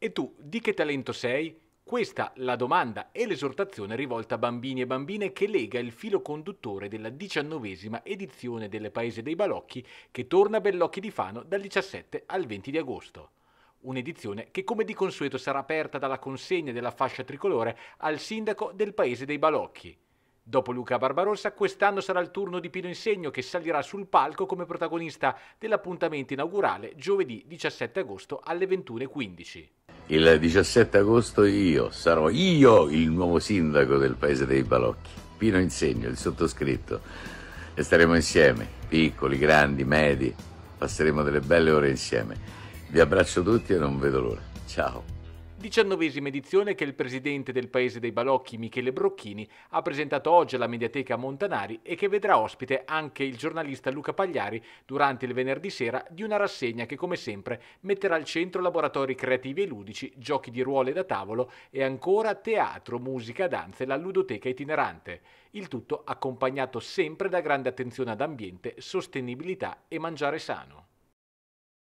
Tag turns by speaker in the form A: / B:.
A: E tu di che talento sei? Questa la domanda e l'esortazione rivolta a bambini e bambine che lega il filo conduttore della diciannovesima edizione del Paese dei Balocchi che torna a Bellocchi di Fano dal 17 al 20 di agosto. Un'edizione che come di consueto sarà aperta dalla consegna della fascia tricolore al sindaco del Paese dei Balocchi. Dopo Luca Barbarossa, quest'anno sarà il turno di Pino Insegno che salirà sul palco come protagonista dell'appuntamento inaugurale giovedì 17 agosto alle 21.15.
B: Il 17 agosto io sarò io il nuovo sindaco del paese dei balocchi, Pino Insegno, il sottoscritto, e staremo insieme, piccoli, grandi, medi, passeremo delle belle ore insieme. Vi abbraccio tutti e non vedo l'ora. Ciao
A: diciannovesima edizione che il presidente del Paese dei Balocchi, Michele Brocchini, ha presentato oggi alla Mediateca Montanari e che vedrà ospite anche il giornalista Luca Pagliari durante il venerdì sera di una rassegna che, come sempre, metterà al centro laboratori creativi e ludici, giochi di ruole da tavolo e ancora teatro, musica, danze e la ludoteca itinerante. Il tutto accompagnato sempre da grande attenzione ad ambiente, sostenibilità e mangiare sano.